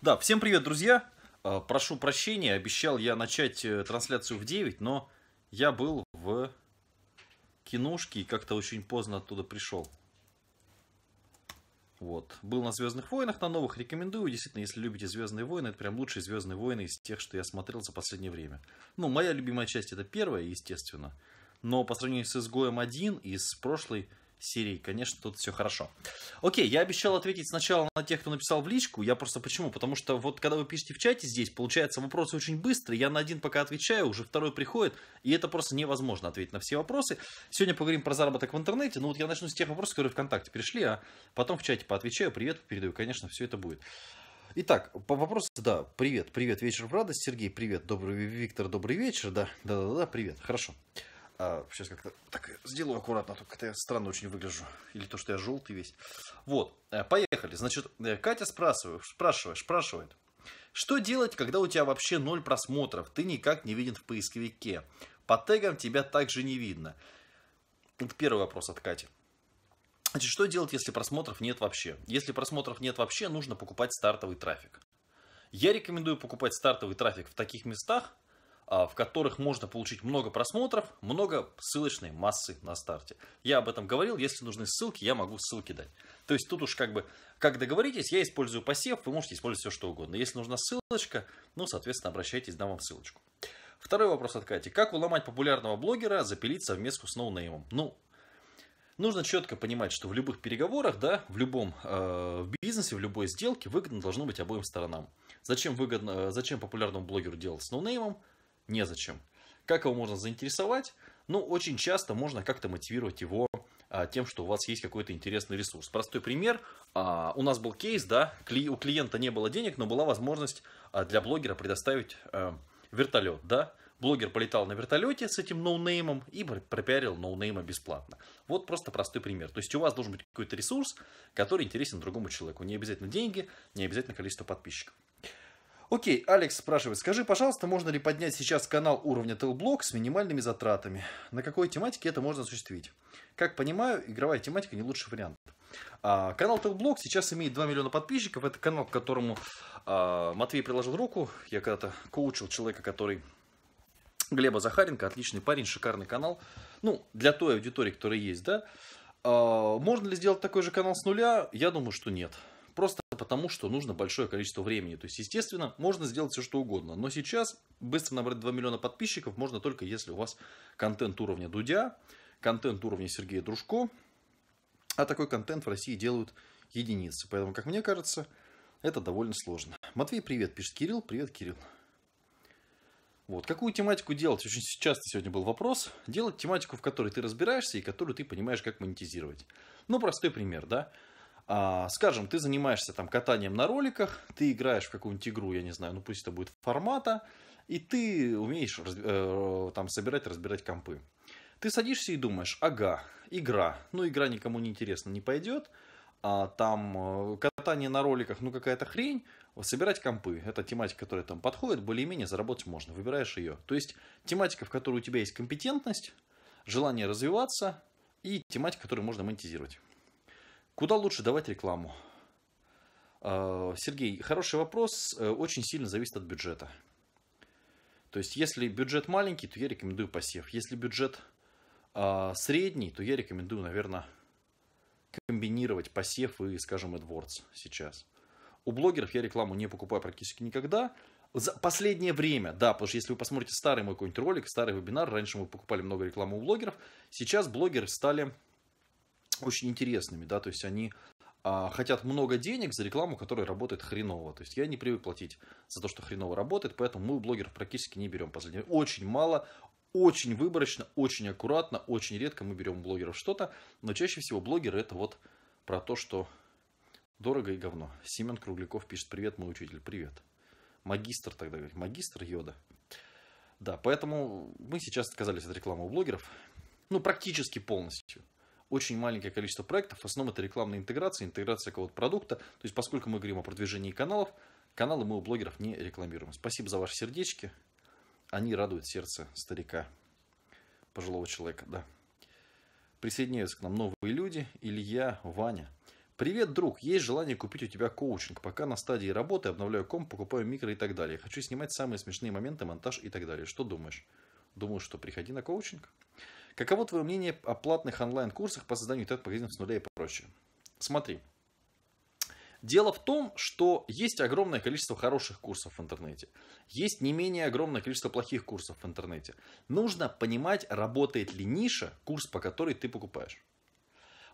Да, всем привет, друзья. А, прошу прощения, обещал я начать э, трансляцию в 9, но я был в киношке и как-то очень поздно оттуда пришел. Вот. Был на Звездных войнах, на новых рекомендую. Действительно, если любите Звездные войны, это прям лучшие Звездные войны из тех, что я смотрел за последнее время. Ну, моя любимая часть это первая, естественно. Но по сравнению с изгоем 1 и с прошлой серии, конечно, тут все хорошо. Окей, я обещал ответить сначала на тех, кто написал в личку. Я просто почему? Потому что вот когда вы пишете в чате здесь, получается вопросы очень быстро. Я на один пока отвечаю, уже второй приходит, и это просто невозможно ответить на все вопросы. Сегодня поговорим про заработок в интернете. Ну вот я начну с тех вопросов, которые ВКонтакте пришли, а потом в чате поотвечаю, привет передаю. Конечно, все это будет. Итак, по вопросу, да, привет, привет, вечер в радость, Сергей, привет, добрый Виктор, добрый вечер, да, да, да, да, привет, Хорошо. А, сейчас как-то так сделаю аккуратно, а только как я странно очень выгляжу. Или то, что я желтый весь. Вот, э, поехали. Значит, э, Катя спрашивает, спрашивает, спрашивает. Что делать, когда у тебя вообще ноль просмотров? Ты никак не виден в поисковике. По тегам тебя также не видно. Это первый вопрос от Кати. Значит, что делать, если просмотров нет вообще? Если просмотров нет вообще, нужно покупать стартовый трафик. Я рекомендую покупать стартовый трафик в таких местах, а, в которых можно получить много просмотров, много ссылочной массы на старте. Я об этом говорил, если нужны ссылки, я могу ссылки дать. То есть тут уж как бы, как договоритесь, я использую посев, вы можете использовать все что угодно. Если нужна ссылочка, ну, соответственно, обращайтесь, дам вам ссылочку. Второй вопрос от Кати. Как уломать популярного блогера запилить совместку с ноунеймом? Ну, нужно четко понимать, что в любых переговорах, да, в любом э, в бизнесе, в любой сделке выгодно должно быть обоим сторонам. Зачем, выгодно, э, зачем популярному блогеру делать с ноунеймом? незачем. Как его можно заинтересовать? Ну, очень часто можно как-то мотивировать его а, тем, что у вас есть какой-то интересный ресурс. Простой пример. А, у нас был кейс, да, у клиента не было денег, но была возможность а, для блогера предоставить вертолет, да. Блогер полетал на вертолете с этим ноунеймом и пропиарил ноунейма бесплатно. Вот просто простой пример. То есть у вас должен быть какой-то ресурс, который интересен другому человеку. Не обязательно деньги, не обязательно количество подписчиков. Окей, Алекс спрашивает, скажи, пожалуйста, можно ли поднять сейчас канал уровня Телблок с минимальными затратами? На какой тематике это можно осуществить? Как понимаю, игровая тематика не лучший вариант. А, канал Телблок сейчас имеет 2 миллиона подписчиков. Это канал, к которому а, Матвей приложил руку. Я когда-то коучил человека, который... Глеба Захаренко, отличный парень, шикарный канал. Ну, для той аудитории, которая есть, да. А, можно ли сделать такой же канал с нуля? Я думаю, что нет просто потому, что нужно большое количество времени. То есть, естественно, можно сделать все что угодно. Но сейчас быстро набрать 2 миллиона подписчиков можно только если у вас контент уровня Дудя, контент уровня Сергея Дружко. А такой контент в России делают единицы. Поэтому, как мне кажется, это довольно сложно. Матвей, привет, пишет Кирилл. Привет, Кирилл. Вот. Какую тематику делать? Очень часто сегодня был вопрос. Делать тематику, в которой ты разбираешься и которую ты понимаешь, как монетизировать. Ну, простой пример, да. А, скажем, ты занимаешься там катанием на роликах, ты играешь в какую-нибудь игру, я не знаю, ну пусть это будет формата, и ты умеешь э, там собирать, разбирать компы. Ты садишься и думаешь, ага, игра, ну игра никому не интересна, не пойдет, а, там э, катание на роликах, ну какая-то хрень, собирать компы, это тематика, которая там подходит, более-менее заработать можно, выбираешь ее. То есть тематика, в которой у тебя есть компетентность, желание развиваться и тематика, которую можно монетизировать. Куда лучше давать рекламу? А, Сергей, хороший вопрос. Э, очень сильно зависит от бюджета. То есть, если бюджет маленький, то я рекомендую посев. Если бюджет а, средний, то я рекомендую, наверное, комбинировать посев и, скажем, AdWords сейчас. У блогеров я рекламу не покупаю практически никогда. За последнее время, да, потому что если вы посмотрите старый мой какой-нибудь ролик, старый вебинар, раньше мы покупали много рекламы у блогеров, сейчас блогеры стали очень интересными, да, то есть они а, хотят много денег за рекламу, которая работает хреново. То есть я не привык платить за то, что хреново работает, поэтому мы блогеров практически не берем последнее. Очень мало, очень выборочно, очень аккуратно, очень редко мы берем у блогеров что-то, но чаще всего блогеры это вот про то, что дорого и говно. Семен Кругляков пишет, привет, мой учитель, привет. Магистр тогда говорит, магистр йода. Да, поэтому мы сейчас отказались от рекламы у блогеров, ну, практически полностью очень маленькое количество проектов, в основном это рекламная интеграция, интеграция какого-то продукта. То есть поскольку мы говорим о продвижении каналов, каналы мы у блогеров не рекламируем. Спасибо за ваши сердечки, они радуют сердце старика, пожилого человека, да. Присоединяются к нам новые люди, Илья, Ваня. Привет, друг, есть желание купить у тебя коучинг. Пока на стадии работы, обновляю комп, покупаю микро и так далее. Хочу снимать самые смешные моменты, монтаж и так далее. Что думаешь? Думаю, что приходи на коучинг. Каково твое мнение о платных онлайн-курсах по созданию интернет-магазинов с нуля и прочее? Смотри. Дело в том, что есть огромное количество хороших курсов в интернете. Есть не менее огромное количество плохих курсов в интернете. Нужно понимать, работает ли ниша, курс, по которой ты покупаешь.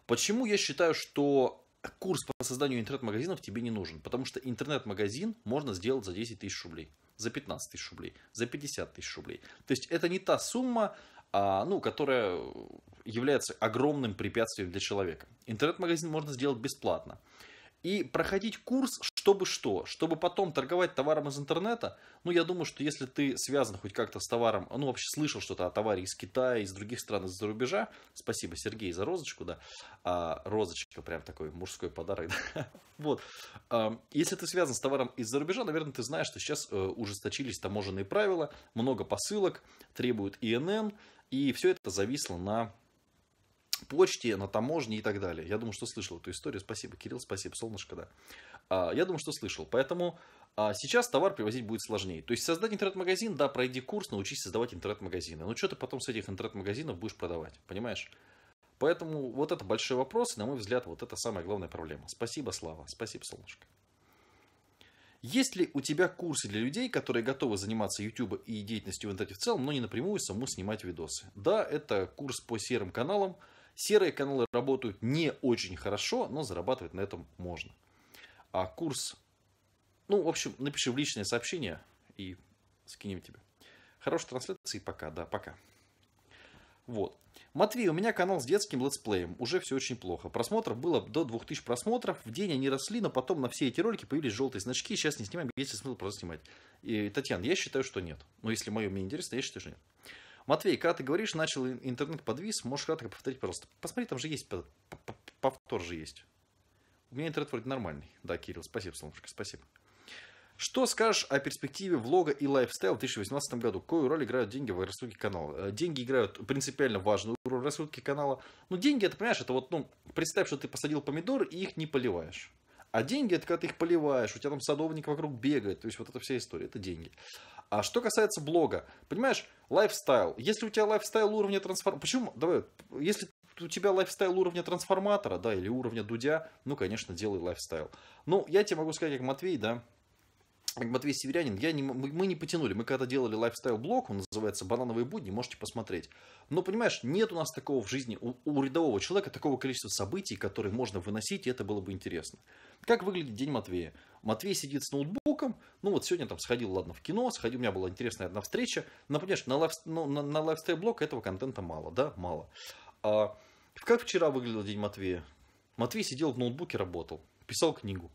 Почему я считаю, что курс по созданию интернет-магазинов тебе не нужен? Потому что интернет-магазин можно сделать за 10 тысяч рублей за 15 тысяч рублей, за 50 тысяч рублей. То есть это не та сумма, а, ну, которая является огромным препятствием для человека. Интернет-магазин можно сделать бесплатно. И проходить курс, чтобы что? Чтобы потом торговать товаром из интернета? Ну, я думаю, что если ты связан хоть как-то с товаром, ну, вообще слышал что-то о товаре из Китая, из других стран, из-за рубежа. Спасибо, Сергей, за розочку, да. А, розочка, прям такой мужской подарок. Да? Вот. А, если ты связан с товаром из-за рубежа, наверное, ты знаешь, что сейчас э, ужесточились таможенные правила, много посылок, требуют ИНН, и все это зависло на почте, на таможне и так далее. Я думаю, что слышал эту историю. Спасибо, Кирилл, спасибо, солнышко, да. А, я думаю, что слышал. Поэтому а, сейчас товар привозить будет сложнее. То есть создать интернет-магазин, да, пройди курс, научись создавать интернет-магазины. Но ну, что ты потом с этих интернет-магазинов будешь продавать, понимаешь? Поэтому вот это большой вопрос, и, на мой взгляд, вот это самая главная проблема. Спасибо, Слава. Спасибо, солнышко. Есть ли у тебя курсы для людей, которые готовы заниматься YouTube и деятельностью в интернете в целом, но не напрямую саму снимать видосы? Да, это курс по серым каналам. Серые каналы работают не очень хорошо, но зарабатывать на этом можно. А курс, ну, в общем, напиши в личное сообщение и скинем тебе. Хорошей трансляции, пока, да, пока. Вот. Матвей, у меня канал с детским летсплеем. Уже все очень плохо. Просмотров было до 2000 просмотров. В день они росли, но потом на все эти ролики появились желтые значки. Сейчас не снимаем, есть ли смысл просто снимать. И, Татьяна, я считаю, что нет. Но ну, если мое мне интересно, я считаю, что нет. Матвей, когда ты говоришь, начал интернет подвис, можешь кратко повторить, пожалуйста. Посмотри, там же есть повтор же есть. У меня интернет вроде нормальный. Да, Кирилл, спасибо, солнышко, спасибо. Что скажешь о перспективе влога и лайфстайл в 2018 году? Какую роль играют деньги в рассудке канала? Э, деньги играют принципиально важную роль в рассудке канала. Ну, деньги, это, понимаешь, это вот, ну, представь, что ты посадил помидоры и их не поливаешь. А деньги, это когда ты их поливаешь, у тебя там садовник вокруг бегает, то есть вот эта вся история, это деньги. А что касается блога, понимаешь, лайфстайл. Если у тебя лайфстайл уровня трансформ... Почему? Давай, если у тебя лайфстайл уровня трансформатора, да, или уровня дудя, ну, конечно, делай лайфстайл. Ну, я тебе могу сказать, как Матвей, да, Матвей Северянин, я не, мы, мы не потянули. Мы когда делали лайфстайл-блог, он называется «Банановые будни», можете посмотреть. Но, понимаешь, нет у нас такого в жизни, у, у рядового человека такого количества событий, которые можно выносить, и это было бы интересно. Как выглядит день Матвея? Матвей сидит с ноутбуком, ну вот сегодня там сходил, ладно, в кино, сходил, у меня была интересная одна встреча. Но, понимаешь, на, ну, на, на лайфстайл-блог этого контента мало, да, мало. А, как вчера выглядел день Матвея? Матвей сидел в ноутбуке, работал, писал книгу.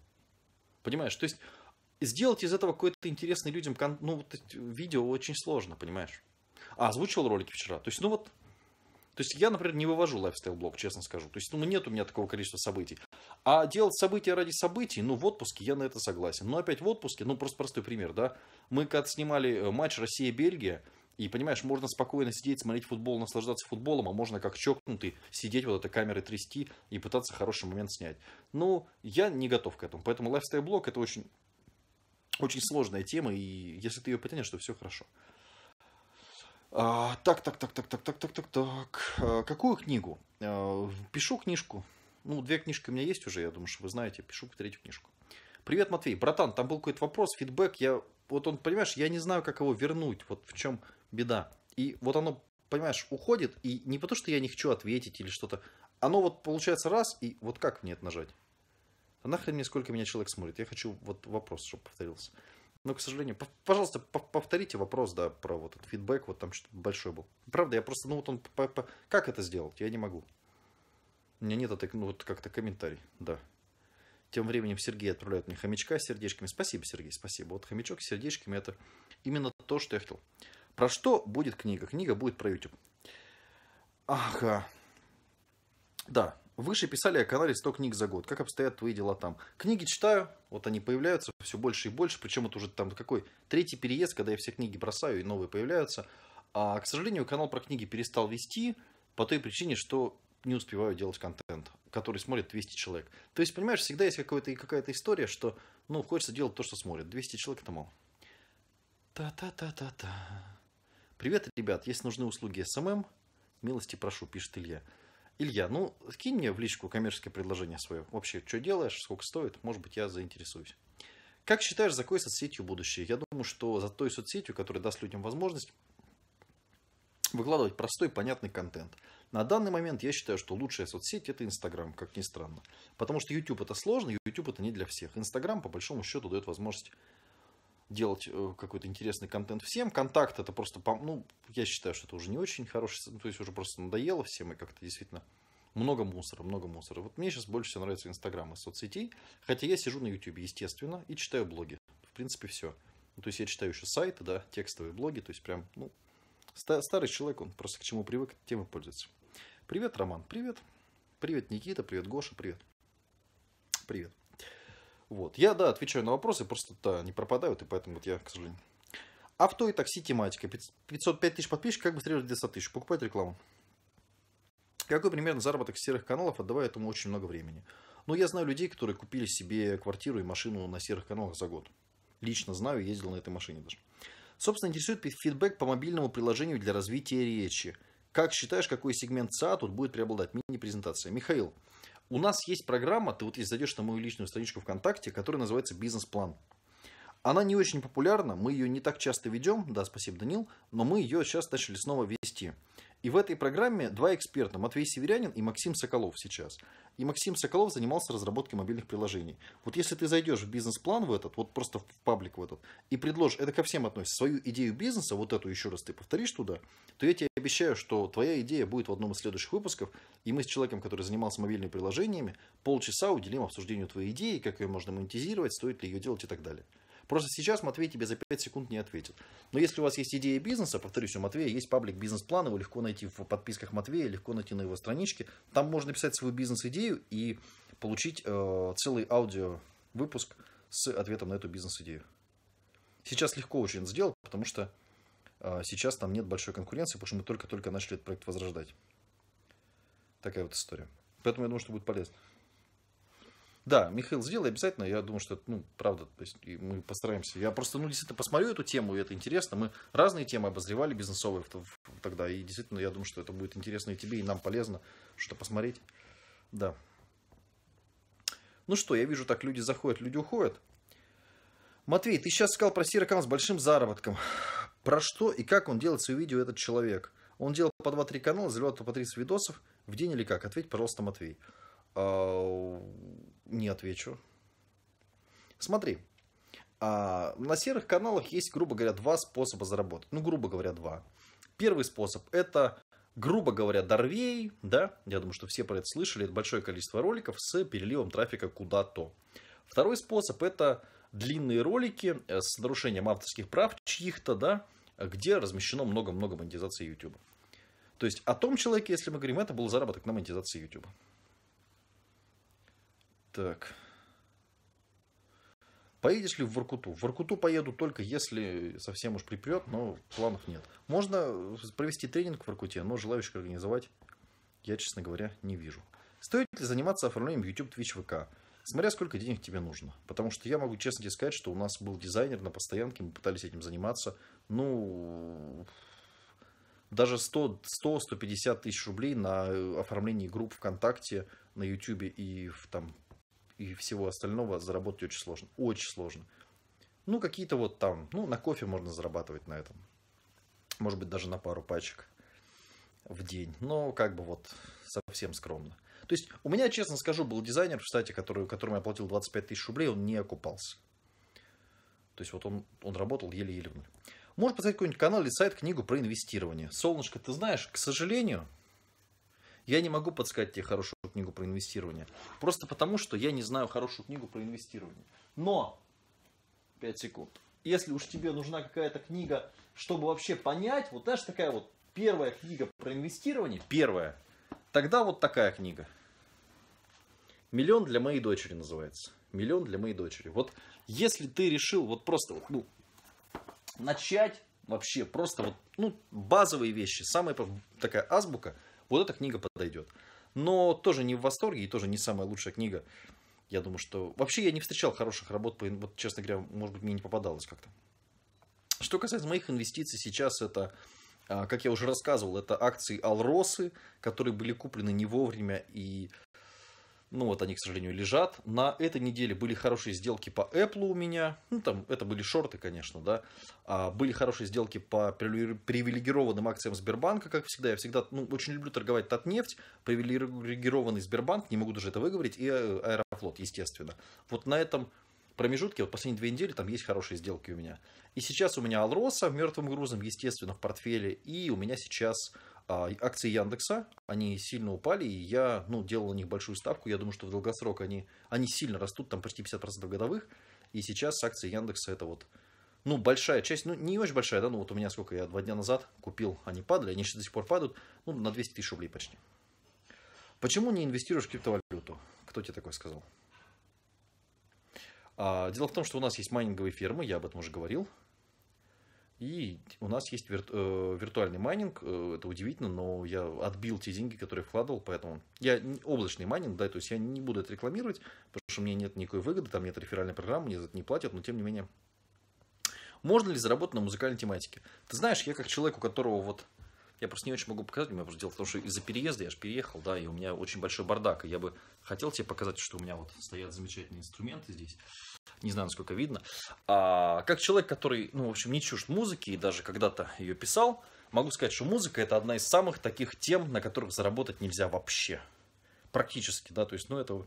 Понимаешь, то есть сделать из этого какой то интересный людям ну, вот, видео очень сложно, понимаешь? А, озвучивал ролики вчера. То есть, ну вот, то есть я, например, не вывожу лайфстайл-блог, честно скажу. То есть ну, нет у меня такого количества событий. А делать события ради событий, ну, в отпуске я на это согласен. Но опять в отпуске, ну, просто простой пример, да. Мы когда снимали э, матч Россия-Бельгия, и, понимаешь, можно спокойно сидеть, смотреть футбол, наслаждаться футболом, а можно как чокнутый сидеть вот этой камерой трясти и пытаться хороший момент снять. Ну, я не готов к этому. Поэтому лайфстайл-блог – это очень очень сложная тема, и если ты ее потянешь, то все хорошо. А, так, так, так, так, так, так, так, так, так. А, какую книгу? А, пишу книжку. Ну, две книжки у меня есть уже, я думаю, что вы знаете. Пишу третью книжку. Привет, Матвей. Братан, там был какой-то вопрос, фидбэк. Я, вот он, понимаешь, я не знаю, как его вернуть. Вот в чем беда. И вот оно, понимаешь, уходит. И не потому, что я не хочу ответить или что-то. Оно вот получается раз, и вот как мне это нажать? А нахрен мне, сколько меня человек смотрит? Я хочу вот вопрос, чтобы повторился. Но, ну, к сожалению, пожалуйста, повторите вопрос, да, про вот этот фидбэк, вот там что-то большое был. Правда, я просто, ну вот он, как это сделать? Я не могу. У меня нет этой, ну вот как-то комментарий, да. Тем временем Сергей отправляет мне хомячка с сердечками. Спасибо, Сергей, спасибо. Вот хомячок с сердечками, это именно то, что я хотел. Про что будет книга? Книга будет про YouTube. Ага. Да, Выше писали о канале 100 книг за год. Как обстоят твои дела там? Книги читаю, вот они появляются все больше и больше. Причем это уже там какой третий переезд, когда я все книги бросаю и новые появляются. А, к сожалению, канал про книги перестал вести по той причине, что не успеваю делать контент, который смотрит 200 человек. То есть, понимаешь, всегда есть какая-то, какая история, что, ну, хочется делать то, что смотрит 200 человек – это мало. Та-та-та-та-та. Привет, ребят, если нужны услуги СММ, милости прошу, пишет Илья. Илья, ну, скинь мне в личку коммерческое предложение свое. Вообще, что делаешь, сколько стоит, может быть, я заинтересуюсь. Как считаешь, за какой соцсетью будущее? Я думаю, что за той соцсетью, которая даст людям возможность выкладывать простой, понятный контент. На данный момент я считаю, что лучшая соцсеть это Инстаграм, как ни странно. Потому что YouTube это сложно, YouTube это не для всех. Инстаграм по большому счету дает возможность делать э, какой-то интересный контент всем. Контакт это просто, ну, я считаю, что это уже не очень хороший, ну, то есть уже просто надоело всем и как-то действительно много мусора, много мусора. Вот мне сейчас больше всего нравится Инстаграм и соцсетей, хотя я сижу на Ютубе, естественно, и читаю блоги. В принципе, все. Ну, то есть я читаю еще сайты, да, текстовые блоги, то есть прям, ну, старый человек, он просто к чему привык, тем и пользуется. Привет, Роман, привет. Привет, Никита, привет, Гоша, привет. Привет. Вот. Я, да, отвечаю на вопросы, просто, да, не пропадают, и поэтому вот я, к сожалению. Авто и такси тематика. 505 тысяч подписчиков, как быстрее 200 тысяч. Покупать рекламу. Какой примерно заработок с серых каналов, отдавая этому очень много времени. Ну я знаю людей, которые купили себе квартиру и машину на серых каналах за год. Лично знаю, ездил на этой машине даже. Собственно, интересует фидбэк по мобильному приложению для развития речи. Как считаешь, какой сегмент СА тут будет преобладать? Мини-презентация. Михаил, у нас есть программа, ты вот если зайдешь на мою личную страничку ВКонтакте, которая называется «Бизнес-план». Она не очень популярна, мы ее не так часто ведем, да, спасибо, Данил, но мы ее сейчас начали снова вести. И в этой программе два эксперта, Матвей Северянин и Максим Соколов сейчас. И Максим Соколов занимался разработкой мобильных приложений. Вот если ты зайдешь в бизнес-план в этот, вот просто в паблик в этот, и предложишь, это ко всем относится, свою идею бизнеса, вот эту еще раз ты повторишь туда, то я тебе обещаю, что твоя идея будет в одном из следующих выпусков, и мы с человеком, который занимался мобильными приложениями, полчаса уделим обсуждению твоей идеи, как ее можно монетизировать, стоит ли ее делать и так далее. Просто сейчас Матвей тебе за 5 секунд не ответит. Но если у вас есть идея бизнеса, повторюсь, у Матвея есть паблик бизнес-план, его легко найти в подписках Матвея, легко найти на его страничке. Там можно писать свою бизнес-идею и получить э, целый аудио-выпуск с ответом на эту бизнес-идею. Сейчас легко очень сделать, потому что э, сейчас там нет большой конкуренции, потому что мы только-только начали этот проект возрождать. Такая вот история. Поэтому я думаю, что будет полезно. Да, Михаил, сделай обязательно. Я думаю, что это, ну, правда, то есть мы постараемся. Я просто, ну, действительно посмотрю эту тему, и это интересно. Мы разные темы обозревали бизнесовые тогда, и действительно, я думаю, что это будет интересно и тебе, и нам полезно что то посмотреть. Да. Ну что, я вижу, так люди заходят, люди уходят. Матвей, ты сейчас сказал про серый с большим заработком. Про что и как он делает свое видео, этот человек? Он делал по 2-3 канала, заливал по 30 видосов в день или как? Ответь, пожалуйста, Матвей. Э, не отвечу. Смотри, а, на серых каналах есть, грубо говоря, два способа заработать. Ну, грубо говоря, два. Первый способ – это, грубо говоря, дорвей, да, я думаю, что все про это слышали, это большое количество роликов с переливом трафика куда-то. Второй способ – это длинные ролики э, с нарушением авторских прав чьих-то, да, где размещено много-много монетизации YouTube. То есть о том человеке, если мы говорим, это был заработок на монетизации YouTube. Так. Поедешь ли в Воркуту? В Воркуту поеду только если совсем уж припрет, но планов нет. Можно провести тренинг в Воркуте, но желающих организовать я, честно говоря, не вижу. Стоит ли заниматься оформлением YouTube, Twitch, VK? Смотря сколько денег тебе нужно. Потому что я могу честно тебе сказать, что у нас был дизайнер на постоянке, мы пытались этим заниматься. Ну, даже 100-150 тысяч рублей на э, оформление групп ВКонтакте, на YouTube и в, там, и всего остального заработать очень сложно. Очень сложно. Ну, какие-то вот там, ну, на кофе можно зарабатывать на этом. Может быть, даже на пару пачек в день. Но как бы вот совсем скромно. То есть у меня, честно скажу, был дизайнер кстати, штате, который, которому я платил 25 тысяч рублей, он не окупался. То есть вот он, он работал еле-еле в нуль. Можешь поставить какой-нибудь канал или сайт, книгу про инвестирование. Солнышко, ты знаешь, к сожалению, я не могу подсказать тебе хорошую книгу про инвестирование. Просто потому, что я не знаю хорошую книгу про инвестирование. Но, 5 секунд, если уж тебе нужна какая-то книга, чтобы вообще понять, вот знаешь, такая вот первая книга про инвестирование, первая, тогда вот такая книга. «Миллион для моей дочери» называется. «Миллион для моей дочери». Вот если ты решил вот просто вот, ну, начать вообще просто вот, ну, базовые вещи, самая такая азбука – вот эта книга подойдет. Но тоже не в восторге и тоже не самая лучшая книга. Я думаю, что... Вообще я не встречал хороших работ, по... вот, честно говоря, может быть, мне не попадалось как-то. Что касается моих инвестиций сейчас, это, а, как я уже рассказывал, это акции Алросы, которые были куплены не вовремя и ну вот они, к сожалению, лежат. На этой неделе были хорошие сделки по Apple у меня. Ну там это были шорты, конечно, да. А были хорошие сделки по привилегированным акциям Сбербанка, как всегда. Я всегда ну, очень люблю торговать Татнефть, привилегированный Сбербанк, не могу даже это выговорить, и э, Аэрофлот, естественно. Вот на этом промежутке, вот последние две недели, там есть хорошие сделки у меня. И сейчас у меня Алроса мертвым грузом, естественно, в портфеле. И у меня сейчас а, акции Яндекса, они сильно упали, и я ну, делал на них большую ставку. Я думаю, что в долгосрок они, они сильно растут, там почти 50% годовых. И сейчас акции Яндекса это вот ну, большая часть, ну, не очень большая, да, ну, вот у меня сколько я два дня назад купил, они падали, они сейчас до сих пор падают, ну, на 200 тысяч рублей почти. Почему не инвестируешь в криптовалюту? Кто тебе такое сказал? А, дело в том, что у нас есть майнинговые фермы, я об этом уже говорил. И у нас есть вирту, э, виртуальный майнинг, э, это удивительно, но я отбил те деньги, которые вкладывал, поэтому я облачный майнинг, да, то есть я не буду это рекламировать, потому что у меня нет никакой выгоды, там нет реферальной программы, мне за это не платят, но тем не менее. Можно ли заработать на музыкальной тематике? Ты знаешь, я как человек, у которого вот я просто не очень могу показать, у меня просто дело в том, что из-за переезда я же переехал, да, и у меня очень большой бардак. И я бы хотел тебе показать, что у меня вот стоят замечательные инструменты здесь. Не знаю, насколько видно. А, как человек, который, ну, в общем, не чужд музыки и даже когда-то ее писал, могу сказать, что музыка – это одна из самых таких тем, на которых заработать нельзя вообще. Практически, да, то есть, ну, это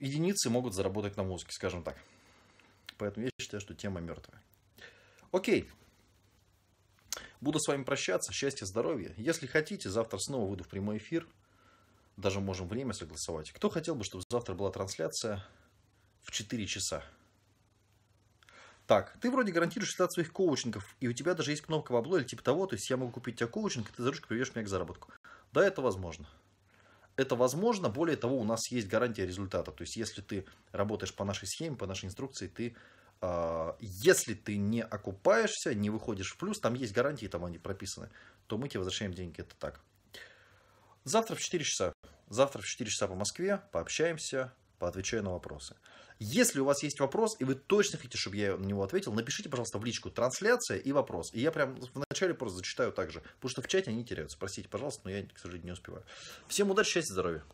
единицы могут заработать на музыке, скажем так. Поэтому я считаю, что тема мертвая. Окей. Буду с вами прощаться. Счастья, здоровья. Если хотите, завтра снова выйду в прямой эфир. Даже можем время согласовать. Кто хотел бы, чтобы завтра была трансляция в 4 часа? Так, ты вроде гарантируешь от своих коучингов, и у тебя даже есть кнопка в обло или типа того, то есть я могу купить тебя коучинг, и ты за ручку приведешь меня к заработку. Да, это возможно. Это возможно, более того, у нас есть гарантия результата. То есть, если ты работаешь по нашей схеме, по нашей инструкции, ты а, если ты не окупаешься, не выходишь в плюс, там есть гарантии, там они прописаны, то мы тебе возвращаем деньги, это так. Завтра в 4 часа. Завтра в 4 часа по Москве пообщаемся, поотвечаю на вопросы. Если у вас есть вопрос, и вы точно хотите, чтобы я на него ответил, напишите, пожалуйста, в личку трансляция и вопрос. И я прям вначале просто зачитаю также, потому что в чате они теряются. Простите, пожалуйста, но я, к сожалению, не успеваю. Всем удачи, счастья, здоровья.